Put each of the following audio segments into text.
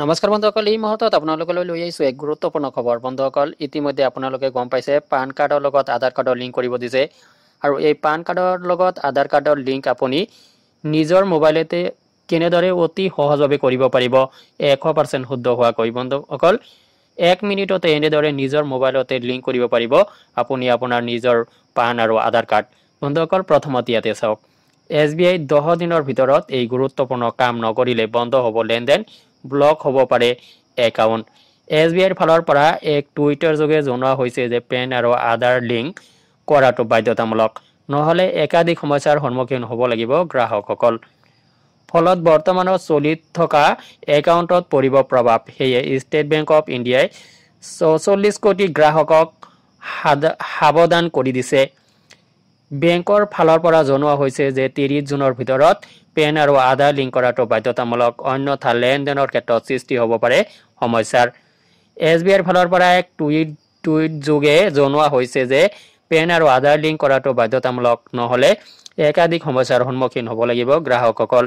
নমস্কাৰ বন্ধুসকল এই মুহূৰ্তত আপোনালোকলৈ লৈ আহিছোঁ এক গুৰুত্বপূৰ্ণ খবৰ বন্ধুসকল ইতিমধ্যে আপোনালোকে গম পাইছে পান কাৰ্ডৰ লগত আধাৰ কাৰ্ডৰ লিংক কৰিব দিছে আৰু এই পান কাৰ্ডৰ লগত আধাৰ কাৰ্ডৰ লিংক আপুনি নিজৰ মোবাইলতে কেনেদৰে অতি সহজভাৱে কৰিব পাৰিব এশ পাৰ্চেণ্ট শুদ্ধ হোৱাকৈ বন্ধুসকল এক মিনিটতে এনেদৰে নিজৰ মোবাইলতে লিংক কৰিব পাৰিব আপুনি আপোনাৰ নিজৰ পান আৰু আধাৰ কাৰ্ড বন্ধুসকল প্ৰথমতে ইয়াতে চাওক এছ বি আই দহ দিনৰ ভিতৰত এই গুৰুত্বপূৰ্ণ কাম নকৰিলে বন্ধ হ'ব লেনদেন ব্লক হ'ব পাৰে একাউণ্ট এছ বি আইৰ ফালৰ পৰা এক টুইটাৰ যোগে জনোৱা হৈছে যে পেন আৰু আধাৰ লিংক কৰাটো বাধ্যতামূলক নহ'লে একাধিক সমস্যাৰ সন্মুখীন হ'ব লাগিব গ্ৰাহকসকল ফলত বৰ্তমানত চলি থকা একাউণ্টত পৰিব প্ৰভাৱ সেয়ে ষ্টেট বেংক অৱ ইণ্ডিয়াই চৌচল্লিছ কোটি গ্ৰাহকক সাৱধান কৰি দিছে বেংকৰ ফালৰ পৰা জনোৱা হৈছে যে ত্ৰিছ জুনৰ ভিতৰত পেন আৰু আধাৰ লিংক কৰাটো বাধ্যতামূলক অন্যথা লেনদেনৰ ক্ষেত্ৰত সৃষ্টি হ'ব পাৰে সমস্যাৰ এছ বি আইৰ ফালৰ পৰা এক টুইট টুইট যোগে জনোৱা হৈছে যে পেন আৰু আধাৰ লিংক কৰাটো বাধ্যতামূলক নহ'লে একাধিক সমস্যাৰ সন্মুখীন হ'ব লাগিব গ্ৰাহকসকল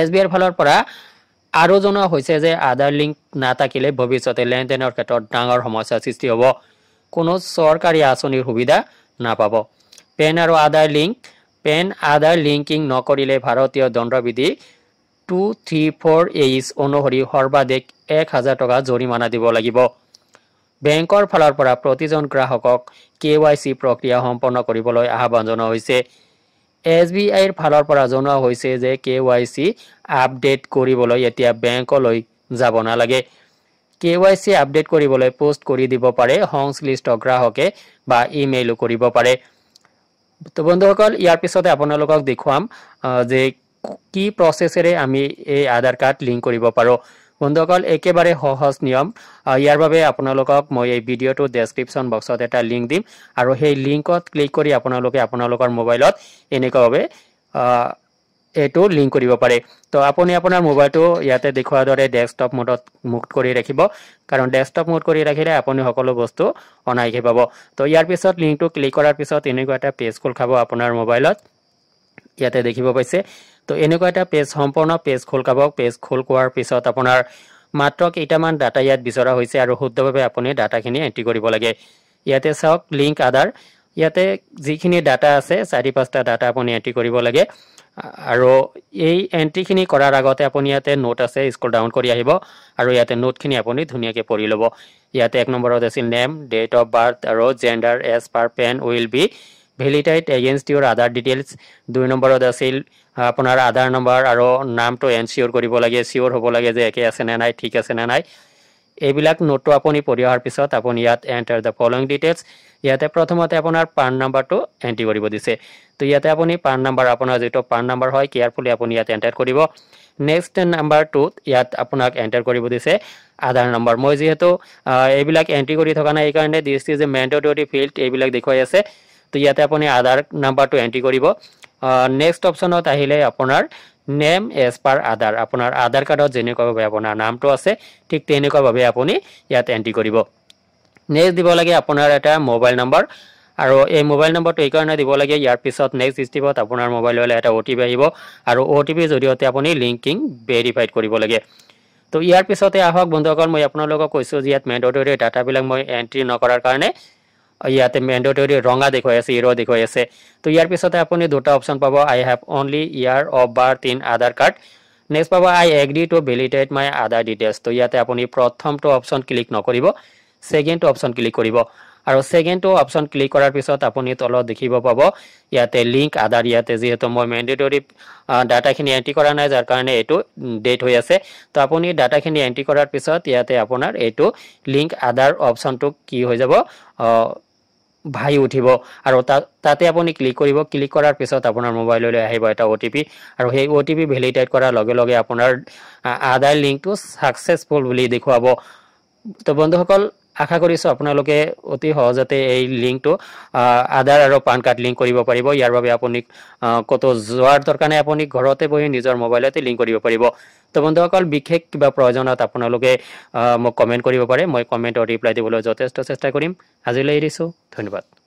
এছ বি আইৰ ফালৰ পৰা আৰু জনোৱা হৈছে যে আধাৰ লিংক নাথাকিলে ভৱিষ্যতে লেনদেনৰ ক্ষেত্ৰত ডাঙৰ সমস্যাৰ সৃষ্টি হ'ব কোনো চৰকাৰী আঁচনিৰ সুবিধা নাপাব পেন আৰু Aadhaar link PAN Aadhaar linking নকৰিলে ভাৰতীয় দণ্ডবিধি টু থ্ৰী ফ'ৰ এইচ অনুসৰি সৰ্বাধিক এক হাজাৰ টকা জৰিমানা দিব লাগিব বেংকৰ ফালৰ পৰা প্ৰতিজন গ্ৰাহকক কে ৱাই চি প্ৰক্ৰিয়া সম্পন্ন কৰিবলৈ আহ্বান জনোৱা হৈছে এছ বি আইৰ ফালৰ পৰা জনোৱা হৈছে যে কে ৱাই চি আপডেট কৰিবলৈ এতিয়া বেংকলৈ যাব নালাগে কে ৱাই চি আপডেট কৰিবলৈ পোষ্ট কৰি দিব পাৰে সংশ্লিষ্ট গ্ৰাহকে বা ইমেইলো কৰিব পাৰে তো বন্ধুসকল ইয়াৰ পিছতে আপোনালোকক দেখুৱাম যে কি প্ৰচেছেৰে আমি এই আধাৰ কাৰ্ড লিংক কৰিব পাৰোঁ বন্ধুসকল একেবাৰে সহজ নিয়ম ইয়াৰ বাবে আপোনালোকক মই এই ভিডিঅ'টো ডেছক্ৰিপশ্যন বক্সত এটা লিংক দিম আৰু সেই লিংকত ক্লিক কৰি আপোনালোকে আপোনালোকৰ মোবাইলত এনেকুৱাভাৱে এইটো লিংক কৰিব পাৰে তো আপুনি আপোনাৰ মোবাইলটো ইয়াতে দেখুওৱাৰ দৰে ডেস্কটপ মোডত মুক্ত কৰি ৰাখিব কাৰণ ডেস্কটপ মুড কৰি ৰাখিলে আপুনি সকলো বস্তু অনায়াসে পাব তো ইয়াৰ পিছত লিংকটো ক্লিক কৰাৰ পিছত এনেকুৱা এটা পেজ খোল খাব আপোনাৰ মোবাইলত ইয়াতে দেখিব পাইছে তো এনেকুৱা এটা পেজ সম্পূৰ্ণ পেজ খোল খাব পেজ খোল কোৱাৰ পিছত আপোনাৰ মাত্ৰ কেইটামান ডাটা ইয়াত বিচৰা হৈছে আৰু শুদ্ধভাৱে আপুনি ডাটাখিনি এণ্ট্ৰি কৰিব লাগে ইয়াতে চাওক লিংক আধাৰ ইয়াতে যিখিনি ডাটা আছে চাৰি পাঁচটা ডাটা আপুনি এণ্ট্ৰি কৰিব লাগে আৰু এই এণ্ট্ৰিখিনি কৰাৰ আগতে আপুনি ইয়াতে নোট আছে স্কুল ডাউন কৰি আহিব আৰু ইয়াতে নোটখিনি আপুনি ধুনীয়াকৈ পঢ়ি ল'ব ইয়াতে এক নম্বৰত আছিল নেম ডেট অফ বাৰ্থ আৰু gender as per PAN will be validated against your Aadhaar details দুই নম্বৰত আছিল আপোনাৰ আধাৰ নম্বৰ আৰু নামটো এনচিয়'ৰ কৰিব লাগে চিয়'ৰ হ'ব লাগে যে একে আছে নে নাই ঠিক আছে নে নাই এইবিলাক নোটটো আপুনি পঢ়ি অহাৰ পিছত আপুনি ইয়াত এণ্টাৰ দ্য ফলোয়িং ডিটেইলছ ইয়াতে প্ৰথমতে আপোনাৰ পান নাম্বাৰটো এণ্ট্ৰি কৰিব দিছে তো ইয়াতে আপুনি পান নাম্বাৰ আপোনাৰ যিটো পান নাম্বাৰ হয় কেয়াৰফুলি আপুনি ইয়াত এণ্টাৰ কৰিব নেক্সট নাম্বাৰটোত ইয়াত আপোনাক এণ্টাৰ কৰিব দিছে আধাৰ নাম্বাৰ মই যিহেতু এইবিলাক এণ্ট্ৰি কৰি থকা নাই এইকাৰণে দিছ ইজ এ মেণ্ডেটৰি ফিল্ড এইবিলাক দেখুৱাই আছে তো ইয়াতে আপুনি আধাৰ নাম্বাৰটো এণ্ট্ৰি কৰিব নেক্সট অপশ্যনত আহিলে আপোনাৰ নেম এজ পাৰ আধাৰ আপোনাৰ আধাৰ কাৰ্ডত যেনেকুৱাভাৱে আপোনাৰ নামটো আছে ঠিক তেনেকুৱাভাৱে আপুনি ইয়াত এণ্ট্ৰি কৰিব নেক্সট দিব লাগে আপোনাৰ এটা মোবাইল নম্বৰ আৰু এই মোবাইল নম্বৰটো এইকাৰণে দিব লাগে ইয়াৰ পিছত নেক্সট ষ্টেপত আপোনাৰ মোবাইললৈ এটা অ' টি পি আহিব আৰু অ' টি পিৰ জৰিয়তে আপুনি লিংকিং ভেৰিফাইড কৰিব লাগে তো ইয়াৰ পিছতে আহক বন্ধুসকল মই আপোনালোকক কৈছোঁ যে ইয়াত মেণ্ডটৰীৰ ডাটাবিলাক মই এণ্ট্ৰি নকৰাৰ কাৰণে ইয়াতে মেণ্ডেটৰী ৰঙা দেখুৱাই আছে ইৰ দেখুৱাই আছে তো ইয়াৰ পিছতে আপুনি দুটা অপশ্যন পাব I have only year of birth in Aadhaar card next পাব I agree to validate my Aadhaar details তো ইয়াতে আপুনি প্ৰথমটো অপশ্যন ক্লিক নকৰিব ছেকেণ্ডটো অপশ্যন ক্লিক কৰিব আৰু ছেকেণ্ডটো অপশ্যন ক্লিক কৰাৰ পিছত আপুনি তলত দেখিব পাব ইয়াতে লিংক আধাৰ ইয়াতে যিহেতু মই মেণ্ডেটৰী ডাটাখিনি এণ্ট্ৰি কৰা নাই যাৰ কাৰণে এইটো ডেট হৈ আছে তো আপুনি ডাটাখিনি এণ্ট্ৰি কৰাৰ পিছত ইয়াতে আপোনাৰ এইটো লিংক আধাৰ অপশ্যনটো কি হৈ যাব ভাহি উঠিব আৰু তাত তাতে আপুনি ক্লিক কৰিব ক্লিক কৰাৰ পিছত আপোনাৰ মোবাইললৈ আহিব এটা অ' টি পি আৰু সেই অ' টি পি ভেলিডেট কৰাৰ লগে লগে আপোনাৰ আধাৰ লিংকটো ছাকচেছফুল বুলি দেখুৱাব তো বন্ধুসকল আশা কৰিছোঁ আপোনালোকে অতি সহজতে এই লিংকটো আধাৰ আৰু পান কাৰ্ড লিংক কৰিব পাৰিব ইয়াৰ বাবে আপুনি ক'তো যোৱাৰ দৰকাৰ নাই আপুনি ঘৰতে বহি নিজৰ মোবাইলতে লিংক কৰিব পাৰিব তো বন্ধুসকল বিশেষ কিবা প্ৰয়োজনত আপোনালোকে মোক কমেণ্ট কৰিব পাৰে মই কমেণ্টৰ ৰিপ্লাই দিবলৈ যথেষ্ট চেষ্টা কৰিম আজিলৈ এৰিছোঁ ধন্যবাদ